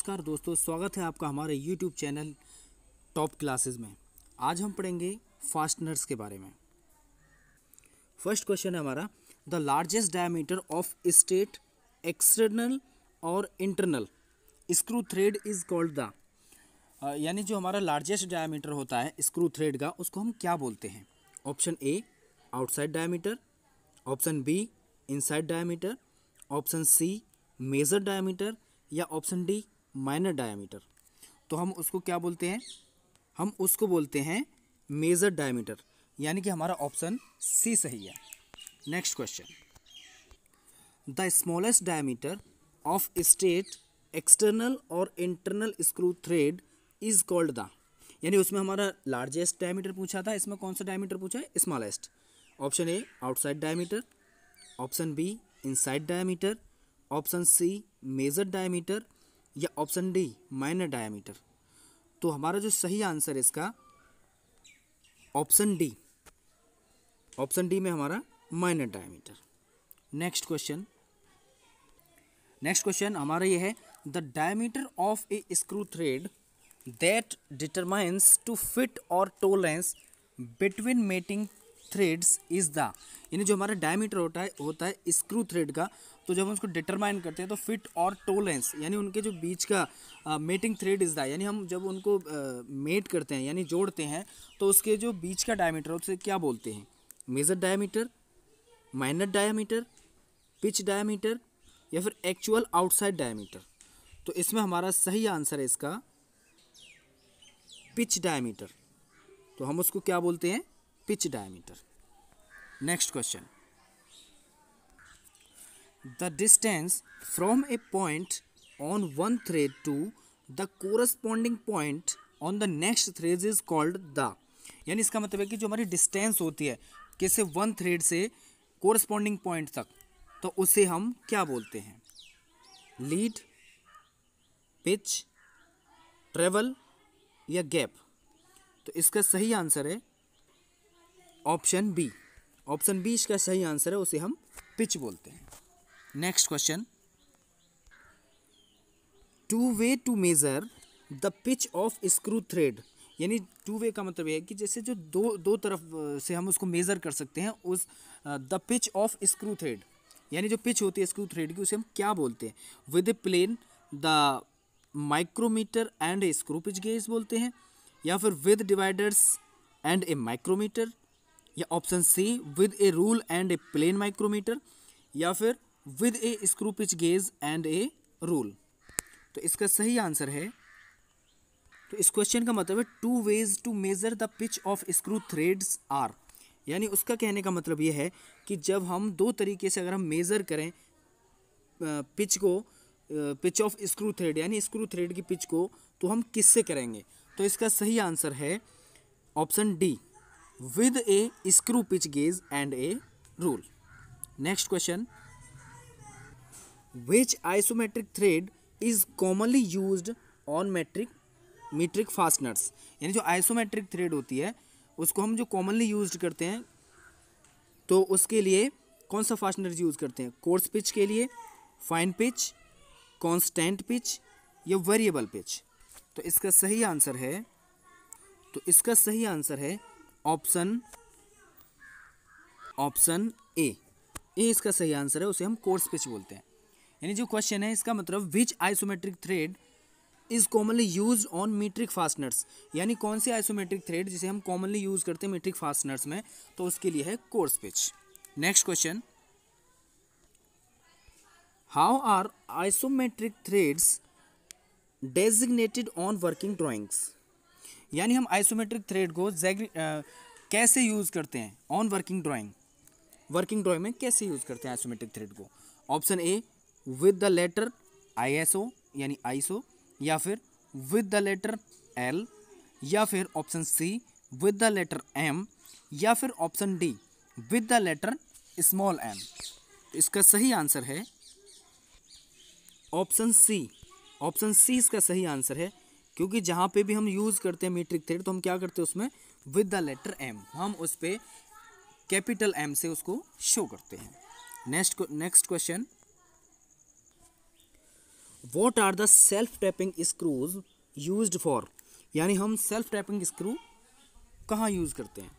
नमस्कार दोस्तों स्वागत है आपका हमारे यूट्यूब चैनल टॉप क्लासेस में आज हम पढ़ेंगे फास्टनर्स के बारे में फर्स्ट क्वेश्चन है हमारा the largest diameter of state external और internal screw thread is called the यानी जो हमारा लार्जेस्ट डायमीटर होता है स्क्रू थ्रेड का उसको हम क्या बोलते हैं option A outside diameter option B inside diameter option C major diameter या ऑप्शन डी माइनर डायामीटर तो हम उसको क्या बोलते हैं हम उसको बोलते हैं मेजर डायमीटर यानी कि हमारा ऑप्शन सी सही है next question the smallest diameter of state external और internal screw thread is called the यानी उसमें हमारा लार्जेस्ट डायमीटर पूछा था इसमें कौन सा डायमीटर पूछा है smallest option A outside diameter option B inside diameter option C major diameter या ऑप्शन डी माइनर डायामीटर तो हमारा जो सही आंसर है इसका ऑप्शन डी ऑप्शन डी में हमारा minor diameter next question next question हमारा ये है the diameter of a screw thread that determines to fit और tolerance between mating threads is the यानी जो हमारा डायमीटर होता है होता है स्क्रू थ्रेड का तो जब हम उसको डिटरमाइन करते हैं तो फिट और टो लेंस यानी उनके जो बीच का आ, मेटिंग थ्रेड इज द यानी हम जब उनको आ, मेट करते हैं यानी जोड़ते हैं तो उसके जो बीच का डायमीटर उसे क्या बोलते हैं major diameter minor diameter pitch diameter या फिर एक्चुअल आउटसाइड डायमीटर तो इसमें हमारा सही आंसर है इसका पिच डायमीटर तो हम उसको क्या बोलते हैं pitch diameter next question the distance from a point on one thread to the corresponding point on the next thread is called the यानी इसका मतलब है कि जो हमारी डिस्टेंस होती है किसे वन थ्रेड से कोरस्पॉन्डिंग पॉइंट तक तो उसे हम क्या बोलते हैं लीड पिच ट्रेवल या गैप तो इसका सही आंसर है ऑप्शन बी ऑप्शन बी इसका सही आंसर है उसे हम पिच बोलते हैं next question two way to measure the pitch of screw thread यानी टू वे का मतलब यह है कि जैसे जो दो दो तरफ से हम उसको मेज़र कर सकते हैं उस the pitch of screw thread यानी जो पिच होती है स्क्रू थ्रेड की उसे हम क्या बोलते हैं with a plain the micrometer and a screw pitch gauge बोलते हैं या फिर with dividers and a micrometer या option C with a rule and a plain micrometer या फिर with a screw pitch gauge and a rule तो इसका सही आंसर है तो इस क्वेश्चन का मतलब है two ways to measure the pitch of screw threads are यानी उसका कहने का मतलब यह है कि जब हम दो तरीके से अगर हम मेज़र करें पिच को पिच ऑफ स्क्रू थ्रेड यानी स्क्रू थ्रेड की पिच को तो हम किससे करेंगे तो इसका सही आंसर है option D with a screw pitch gauge and a rule next question which isometric thread is commonly use on metric metric fasteners यानी जो आइसोमेट्रिक थ्रेड होती है उसको हम जो कॉमनली यूज करते हैं तो उसके लिए कौन सा फास्टनर यूज़ करते हैं कोर्स पिच के लिए फाइन पिच कॉन्स्टेंट पिच या वेरिएबल पिच तो इसका सही आंसर है तो इसका सही आंसर है ऑप्शन ऑप्शन ए ए इसका सही आंसर है उसे हम कोर्स पिच बोलते हैं यानी जो क्वेश्चन है इसका मतलब which isometric thread is commonly use on metric fasteners यानी कौन से आइसोमेट्रिक थ्रेड जिसे हम कॉमनली यूज करते हैं मीट्रिक फास्टनर्स में तो उसके लिए है coarse pitch next question how are isometric threads designated on working drawings यानी हम आइसोमेट्रिक थ्रेड को जैग कैसे यूज़ करते हैं on working drawing working drawing में कैसे यूज़ करते हैं आइसोमेट्रिक थ्रेड को option A with the letter I S O यानी आईसो या फिर विद द लेटर एल या फिर option C with the letter M या फिर option D with the letter small M इसका सही आंसर है ऑप्शन सी ऑप्शन सी इसका सही आंसर है क्योंकि जहाँ पे भी हम यूज़ करते हैं मीट्रिक थ्रेड तो हम क्या करते हैं उसमें विद द लेटर एम हम उस पर कैपिटल एम से उसको शो करते हैं next next question what are the self tapping screws use for यानी हम सेल्फ टैपिंग स्क्रू कहाँ यूज़ करते हैं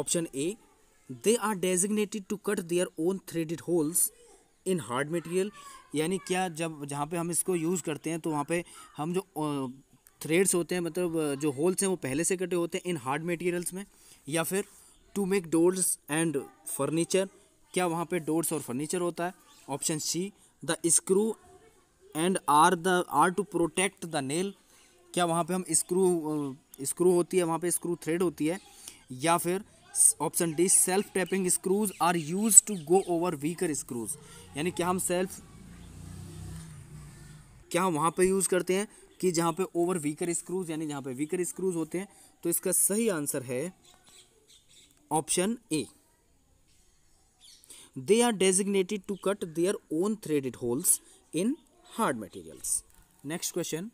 option A they are designated to cut their own threaded holes in hard material यानी क्या जब जहाँ पे हम इसको यूज़ करते हैं तो वहाँ पे हम जो थ्रेड्स होते हैं मतलब जो होल्स हैं वो पहले से कटे होते हैं इन हार्ड मटेरियल्स में या फिर to make doors and furniture क्या वहाँ पे डोर्स और फर्नीचर होता है option C the screw end are the are to protect the nail क्या वहाँ पे हम स्क्रू स्क्रू होती है वहाँ पे स्क्रू थ्रेड होती है या फिर option D self tapping screws are use to go over weaker screws यानी क्या हम सेल्फ क्या हम वहाँ पे यूज़ करते हैं कि जहाँ पे ओवर वीकर स्क्रूज यानी जहाँ पे वीकर स्क्रूज होते हैं तो इसका सही आंसर है option A they are designated to cut their own threaded holes in hard materials next question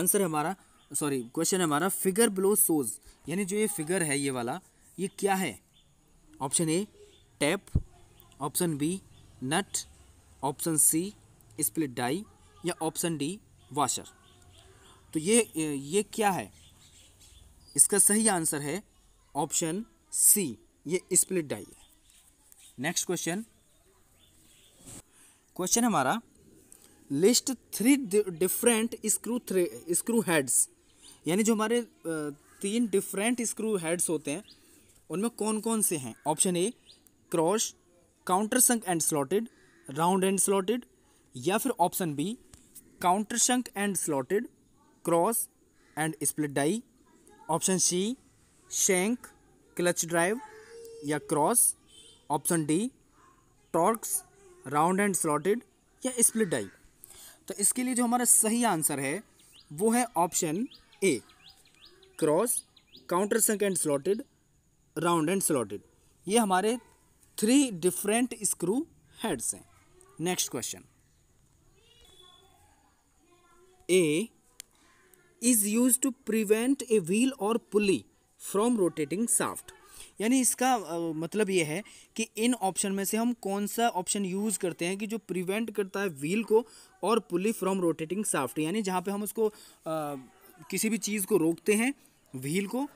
answer हमारा सॉरी क्वेश्चन हमारा फिगर ब्लो सोज यानी जो ये फिगर है ये वाला ये क्या है option A tap option B nut option C split die या ऑप्शन डी वाशर तो ये ये क्या है इसका सही आंसर है ऑप्शन सी ये स्प्लिट डाई है नेक्स्ट क्वेश्चन क्वेश्चन हमारा लिस्ट थ्री डिफरेंट स्क्रू थ्रे स्क्रू हेड्स यानी जो हमारे तीन डिफरेंट स्क्रू हेड्स होते हैं उनमें कौन कौन से हैं option A cross countersunk and slotted round and slotted या फिर option B countersunk and slotted cross and split die option C shank clutch drive या cross option D torx round and slotted या split die तो इसके लिए जो हमारा सही आंसर है वो है option A cross countersunk and slotted round and slotted ये हमारे थ्री डिफरेंट स्क्रू हेड्स हैं next question a is use to prevent a wheel और पुली फ्रॉम रोटेटिंग साफ्ट यानी इसका मतलब ये है कि इन ऑप्शन में से हम कौन सा ऑप्शन यूज़ करते हैं कि जो प्रिवेंट करता है व्हील को और पुली फ्रॉम रोटेटिंग साफ्ट यानी जहाँ पे हम उसको आ, किसी भी चीज़ को रोकते हैं व्हील को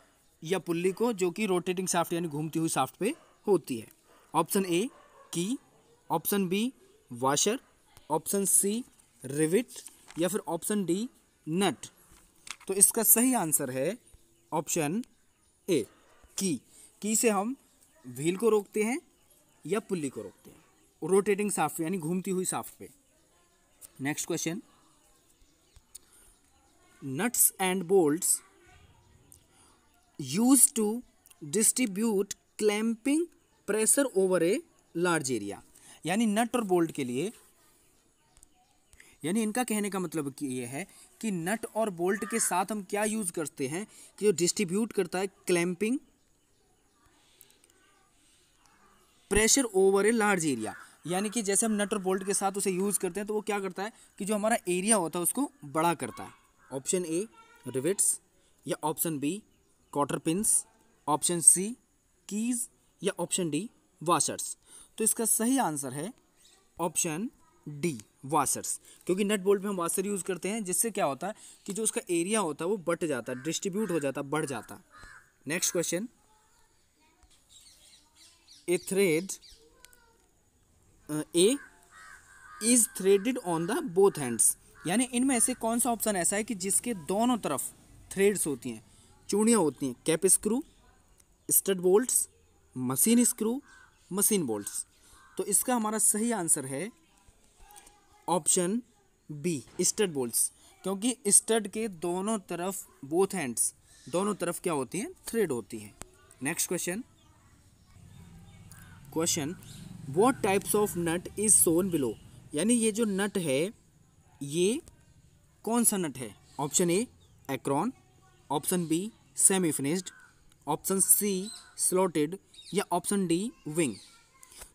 या पुल्ली को जो कि रोटेटिंग साफ्ट यानी घूमती हुई साफ्ट पे होती है option A key option B washer option C rivet या फिर ऑप्शन डी नट तो इसका सही आंसर है ऑप्शन ए की की से हम व्हील को रोकते हैं या पुल्ली को रोकते हैं रोटेटिंग साफ्ट यानी घूमती हुई साफ्ट पे next question nuts and bolts use to distribute clamping pressure over a large area यानी नट और बोल्ट के लिए यानी इनका कहने का मतलब कि ये है कि नट और बोल्ट के साथ हम क्या यूज़ करते हैं कि जो डिस्ट्रीब्यूट करता है clamping pressure over a large area यानी कि जैसे हम नट और बोल्ट के साथ उसे यूज़ करते हैं तो वो क्या करता है कि जो हमारा एरिया होता है उसको बड़ा करता है ऑप्शन ए रिविट्स या option B cotter pins option C keys या ऑप्शन डी वाशर्स तो इसका सही आंसर है ऑप्शन डी वाशर्स क्योंकि नट बोल्ट में हम वाशर यूज़ करते हैं जिससे क्या होता है कि जो उसका एरिया होता है वो बट जाता है डिस्ट्रीब्यूट हो जाता बढ़ जाता next question a thread a is threaded on the both hands यानी इनमें से कौन सा ऑप्शन ऐसा है कि जिसके दोनों तरफ थ्रेड्स होती हैं चूड़ियाँ होती हैं cap screw stud bolts machine screw machine bolts तो इसका हमारा सही आंसर है ऑप्शन बी स्टड बोल्ट्स क्योंकि स्टड के दोनों तरफ बोथ हैंड्स दोनों तरफ क्या होती हैं थ्रेड होती हैं next question question what types of nut is shown below यानी ये जो नट है ये कौन सा नट है option A acorn option B semi finished option C slotted या ऑप्शन डी विंग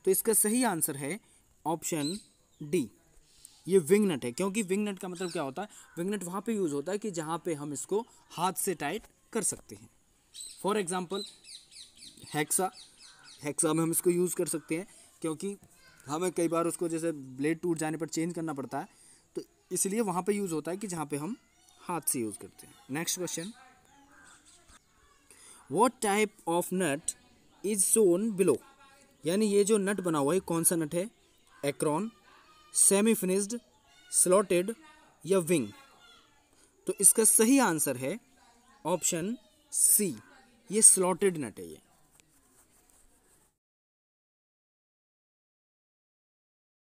तो इसका सही आंसर है ऑप्शन डी ये विंग नट है क्योंकि विंग नट का मतलब क्या होता है विंग नट वहाँ पर यूज़ होता है कि जहाँ पे हम इसको हाथ से टाइट कर सकते हैं फॉर एग्ज़ाम्पल हैक्सा हैक्सा में हम इसको यूज़ कर सकते हैं क्योंकि हमें कई बार उसको जैसे ब्लेड टूट जाने पर चेंज करना पड़ता है तो इसलिए वहाँ पे यूज़ होता है कि जहाँ पे हम हाथ से यूज़ करते हैं next question what type of nut is shown below यानी ये जो नट बना हुआ है कौन सा नट है एक्रोन सेमी फिनिश्ड स्लॉटेड या विंग तो इसका सही आंसर है ऑप्शन सी ये स्लॉटेड नट है ये